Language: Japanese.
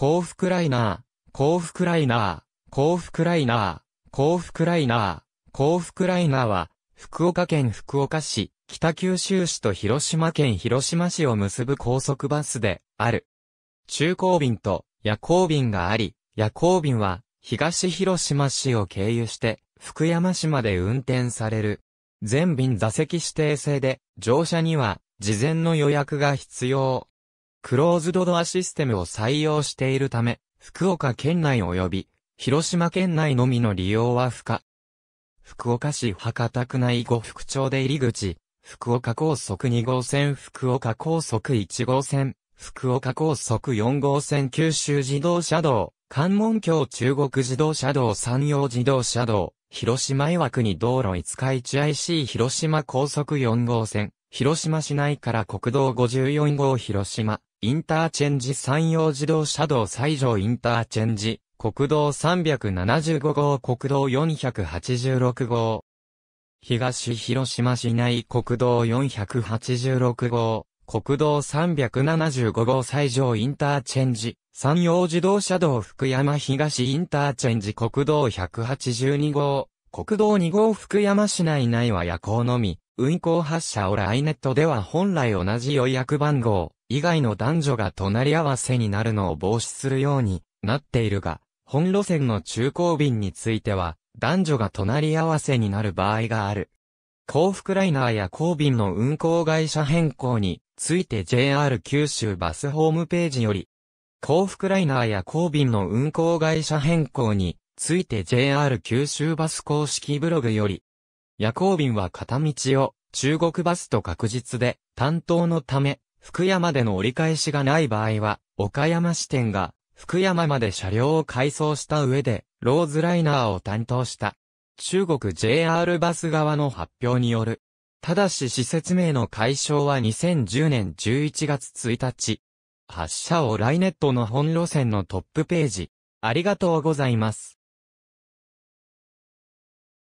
幸福ライナー、幸福ライナー、幸福ライナー、幸福ライナー、幸福ライナーは、福岡県福岡市、北九州市と広島県広島市を結ぶ高速バスで、ある。中高便と夜行便があり、夜行便は、東広島市を経由して、福山市まで運転される。全便座席指定制で、乗車には、事前の予約が必要。クローズドドアシステムを採用しているため、福岡県内及び、広島県内のみの利用は不可。福岡市博多区内五福町出入り口、福岡高速2号線、福岡高速1号線、福岡高速4号線九州自動車道、関門橋中国自動車道山陽自動車道、広島岩国道路五日市 IC 広島高速4号線、広島市内から国道54号広島、インターチェンジ山陽自動車道西条インターチェンジ、国道375号国道486号。東広島市内国道486号、国道375号西条インターチェンジ、山陽自動車道福山東インターチェンジ国道182号、国道2号福山市内内は夜行のみ、運行発車オライネットでは本来同じ予約番号。以外の男女が隣り合わせになるのを防止するようになっているが、本路線の中高便については、男女が隣り合わせになる場合がある。幸福ライナーや高便の運行会社変更について JR 九州バスホームページより、幸福ライナーや高便の運行会社変更について JR 九州バス公式ブログより、夜行便は片道を中国バスと確実で担当のため福山での折り返しがない場合は、岡山支店が、福山まで車両を改装した上で、ローズライナーを担当した。中国 JR バス側の発表による。ただし施設名の解消は2010年11月1日。発車をライネットの本路線のトップページ。ありがとうございます。